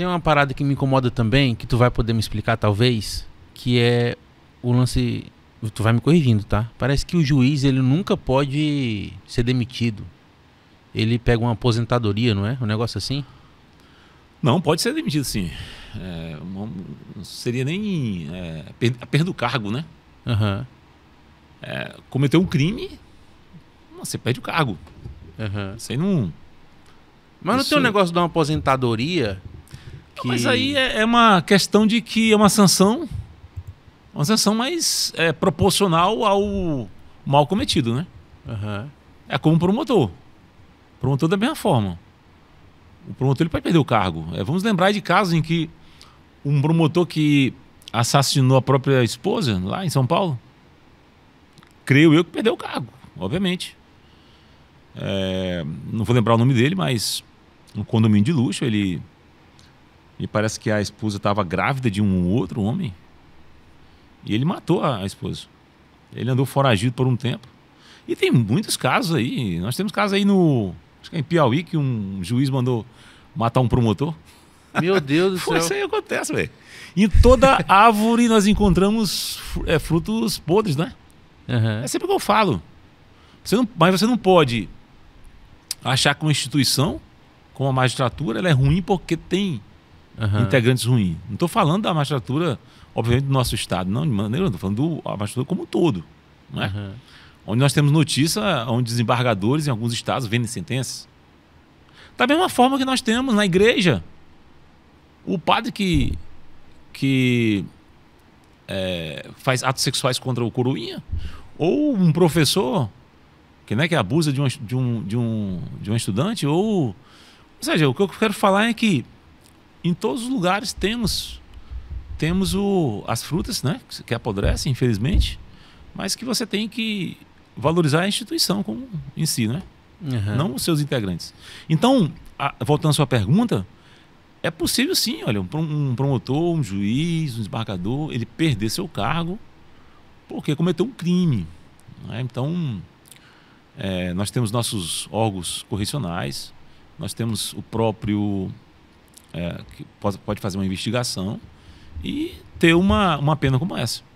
Tem uma parada que me incomoda também, que tu vai poder me explicar talvez, que é o lance. Tu vai me corrigindo, tá? Parece que o juiz ele nunca pode ser demitido. Ele pega uma aposentadoria, não é? Um negócio assim? Não, pode ser demitido sim. É, não seria nem. É, a perda do cargo, né? Uhum. É, cometeu um crime, você perde o cargo. Uhum. Isso aí não. Mas não Isso... tem um negócio de uma aposentadoria que. Mas aí é, é, uma questão de que é uma sanção, uma sanção mais é, proporcional ao mal cometido, né? Uhum. É como o promotor. O promotor da mesma forma. O promotor ele pode perder o cargo. É, vamos lembrar de casos em que um promotor que assassinou a própria esposa lá em São Paulo, creio eu que perdeu o cargo, obviamente. É, não vou lembrar o nome dele, mas um condomínio de luxo, ele e parece que a esposa estava grávida de um outro homem. E ele matou a esposa. Ele andou foragido por um tempo. E tem muitos casos aí. Nós temos casos aí no. Acho que é em Piauí que um juiz mandou matar um promotor. Meu Deus do céu. Isso aí acontece, velho. Em toda árvore nós encontramos é, frutos podres, né? Uhum. É sempre o que eu falo. Você não, mas você não pode achar que uma instituição, como a magistratura, ela é ruim porque tem uhum. integrantes ruins. Não estou falando da magistratura, obviamente, do nosso Estado, não, de maneira, estou falando da magistratura como um todo. né? Uhum. Onde nós temos notícia onde desembargadores em alguns estados vendem sentenças. Da mesma forma que nós temos na igreja, o padre que, que é, faz atos sexuais contra o coroinha, ou um professor que, né, que abusa de um, de, um, de, um, de um estudante, ou. Ou seja, o que eu quero falar é que em todos os lugares temos temos o, as frutas, né? Que apodrecem, infelizmente, mas que você tem que valorizar a instituição como, em si, né? Uhum. Não os seus integrantes. Então, a, voltando à sua pergunta, é possível sim, olha, um, promotor, um juiz, um desembargador, ele perder seu cargo porque cometeu um crime. Né? Então, é, nós temos nossos órgãos correcionais, nós temos o próprio é, que pode, pode fazer uma investigação e ter uma, uma pena como essa.